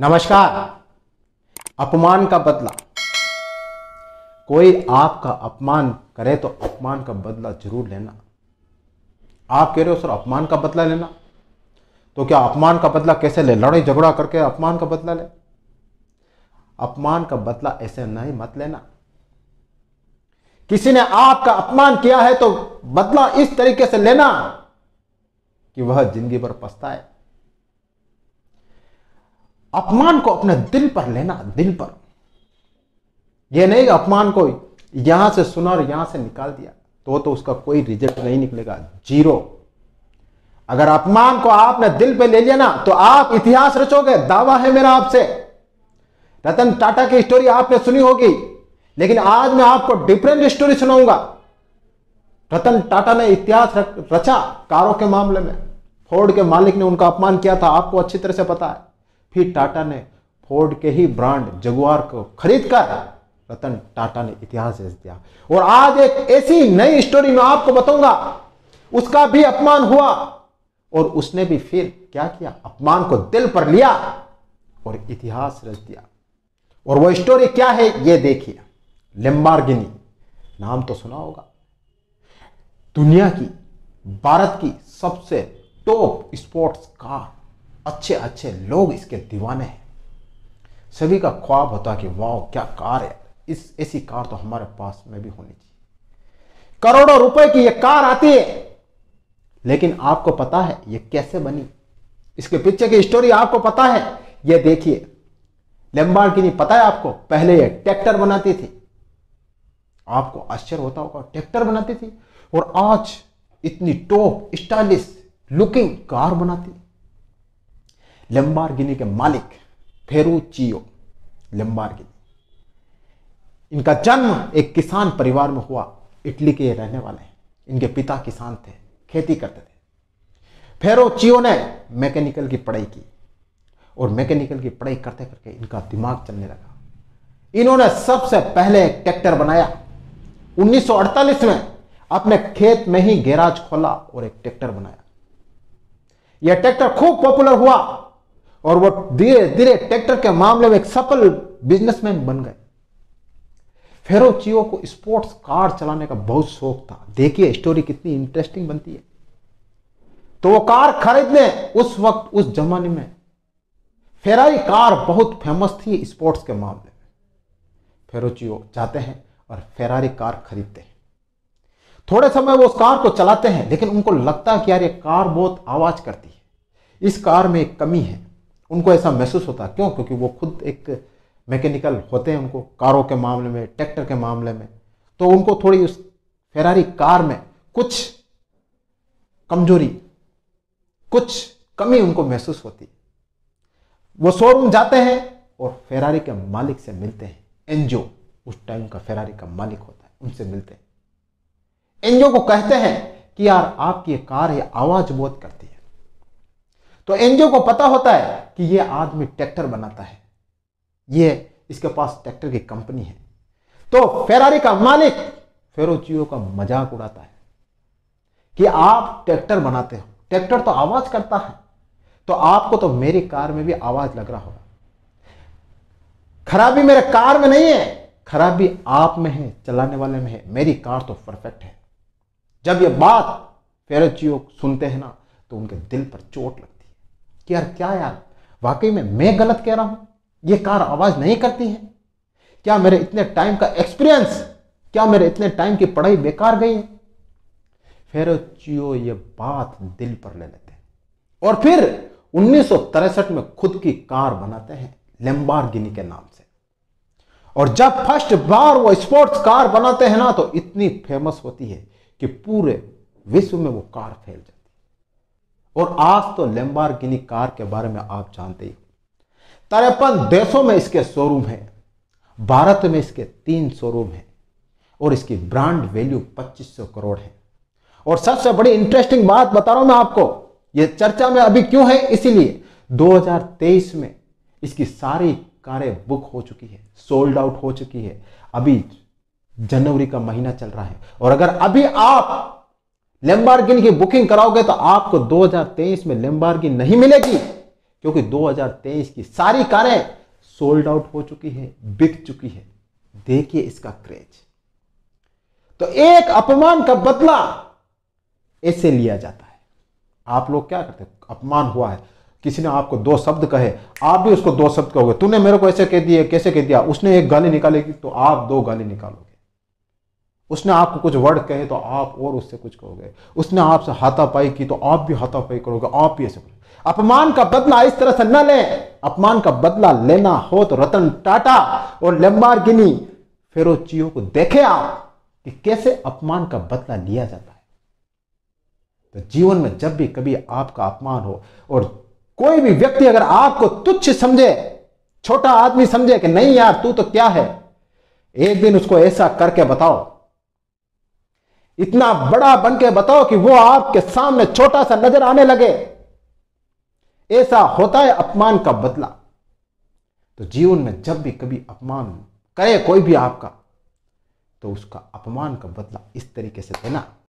नमस्कार अपमान का बदला कोई आपका अपमान करे तो अपमान का बदला जरूर लेना आप कह रहे हो सर अपमान का बदला लेना तो क्या अपमान का बदला कैसे ले लड़ाई झगड़ा करके अपमान का बदला ले अपमान का बदला ऐसे नहीं मत लेना किसी ने आपका अपमान किया है तो बदला इस तरीके से लेना कि वह जिंदगी भर पछताए अपमान को अपने दिल पर लेना दिल पर यह नहीं अपमान को यहां से सुना और यहां से निकाल दिया तो तो उसका कोई रिजल्ट नहीं निकलेगा जीरो अगर अपमान को आपने दिल पे ले लिया ना तो आप इतिहास रचोगे दावा है मेरा आपसे रतन टाटा की स्टोरी आपने सुनी होगी लेकिन आज मैं आपको डिफरेंट स्टोरी सुनाऊंगा रतन टाटा ने इतिहास रचा कारों के मामले में फोर्ड के मालिक ने उनका अपमान किया था आपको अच्छी तरह से पता है फिर टाटा ने फोर्ड के ही ब्रांड जगुआर को खरीदकर रतन टाटा ने इतिहास रच दिया और आज एक ऐसी नई स्टोरी में आपको बताऊंगा उसका भी अपमान हुआ और उसने भी फिर क्या किया अपमान को दिल पर लिया और इतिहास रच दिया और वो स्टोरी क्या है ये देखिए लेम्बार्गिनी नाम तो सुना होगा दुनिया की भारत की सबसे टॉप स्पोर्ट्स कार अच्छे अच्छे लोग इसके दीवाने हैं सभी का ख्वाब होता कि वाह क्या कार है इस ऐसी कार तो हमारे पास में भी होनी चाहिए करोड़ों रुपए की यह कार आती है लेकिन आपको पता है यह कैसे बनी इसके पीछे की स्टोरी आपको पता है यह देखिए लेम्बार की नहीं पता है आपको पहले यह ट्रैक्टर बनाती थी आपको आश्चर्य होता होगा ट्रैक्टर बनाती थी और आज इतनी टॉप स्टाइलिश लुकिंग कार बनाती लम्बार्गिनी के मालिक फेरूचियो लम्बार्गिनी इनका जन्म एक किसान परिवार में हुआ इटली के रहने वाले हैं इनके पिता किसान थे खेती करते थे फेरोचियो ने मैकेनिकल की पढ़ाई की और मैकेनिकल की पढ़ाई करते करके इनका दिमाग चलने लगा इन्होंने सबसे पहले एक ट्रैक्टर बनाया 1948 में अपने खेत में ही गैराज खोला और एक ट्रैक्टर बनाया यह ट्रैक्टर खूब पॉपुलर हुआ और वो धीरे धीरे ट्रैक्टर के मामले में एक सफल बिजनेसमैन बन गए फेरोचियो को स्पोर्ट्स कार चलाने का बहुत शौक था देखिए स्टोरी कितनी इंटरेस्टिंग बनती है तो वो कार खरीदने उस वक्त उस जमाने में फेरारी कार बहुत फेमस थी स्पोर्ट्स के मामले में फेरोचियो जाते हैं और फेरारी कार खरीदते हैं थोड़े समय वो उस कार को चलाते हैं लेकिन उनको लगता है कि यार ये कार बहुत आवाज करती है इस कार में एक कमी है उनको ऐसा महसूस होता क्यों क्योंकि वो खुद एक मैकेनिकल होते हैं उनको कारों के मामले में ट्रैक्टर के मामले में तो उनको थोड़ी उस फेरारी कार में कुछ कमजोरी कुछ कमी उनको महसूस होती है वो शोरूम जाते हैं और फेरारी के मालिक से मिलते हैं एनजीओ उस टाइम का फेरारी का मालिक होता है उनसे मिलते हैं एनजीओ को कहते हैं कि यार आपकी कार ये आवाज बहुत करती है तो एनजीओ को पता होता है कि ये आदमी ट्रैक्टर बनाता है ये इसके पास ट्रैक्टर की कंपनी है तो फेरारी का मालिक फेरोचियो का मजाक उड़ाता है कि आप ट्रैक्टर बनाते हो ट्रैक्टर तो आवाज करता है तो आपको तो मेरी कार में भी आवाज लग रहा होगा खराबी मेरे कार में नहीं है खराबी आप में है चलाने वाले में है मेरी कार तो परफेक्ट है जब ये बात फेरोचियो सुनते हैं ना तो उनके दिल पर चोट लगती कि यार क्या यार वाकई में मैं गलत कह रहा हूं ये कार आवाज नहीं करती है क्या मेरे इतने टाइम का एक्सपीरियंस क्या मेरे इतने टाइम की पढ़ाई बेकार गई है फिर चियो ये बात दिल पर ले लेते हैं और फिर उन्नीस में खुद की कार बनाते हैं लेम्बार के नाम से और जब फर्स्ट बार वो स्पोर्ट्स कार बनाते हैं ना तो इतनी फेमस होती है कि पूरे विश्व में वो कार फैल जाती और आज तो लेम्बार कार के बारे में आप जानते ही तिरपन देशों में इसके शोरूम हैं भारत में इसके तीन शोरूम हैं और इसकी ब्रांड वैल्यू 2500 करोड़ है और सबसे बड़ी इंटरेस्टिंग बात बता रहा हूं मैं आपको ये चर्चा में अभी क्यों है इसीलिए 2023 में इसकी सारी कारें बुक हो चुकी है सोल्ड आउट हो चुकी है अभी जनवरी का महीना चल रहा है और अगर अभी आप लेम्बार्गिन की बुकिंग कराओगे तो आपको 2023 में लेम्बार्गिन नहीं मिलेगी क्योंकि 2023 की सारी कारें सोल्ड आउट हो चुकी है बिक चुकी है देखिए इसका क्रेज तो एक अपमान का बदला ऐसे लिया जाता है आप लोग क्या करते अपमान हुआ है किसी ने आपको दो शब्द कहे आप भी उसको दो शब्द कहोगे तूने मेरे को ऐसे कह दिया कैसे कह दिया उसने एक गाली निकालेगी तो आप दो गाली निकालोगे उसने आपको कुछ वर्ड कहे तो आप और उससे कुछ कहोगे उसने आपसे हाथापाई की तो आप भी हाथापाई करोगे आप भी ऐसे करोगे अपमान का बदला इस तरह से न ले अपमान का बदला लेना हो तो रतन टाटा और गिनी फेरोज चियो को देखे आप कि कैसे अपमान का बदला लिया जाता है तो जीवन में जब भी कभी आपका अपमान हो और कोई भी व्यक्ति अगर आपको तुच्छ समझे छोटा आदमी समझे कि नहीं यार तू तो क्या है एक दिन उसको ऐसा करके बताओ इतना बड़ा बन के बताओ कि वो आपके सामने छोटा सा नजर आने लगे ऐसा होता है अपमान का बदला तो जीवन में जब भी कभी अपमान करे कोई भी आपका तो उसका अपमान का बदला इस तरीके से देना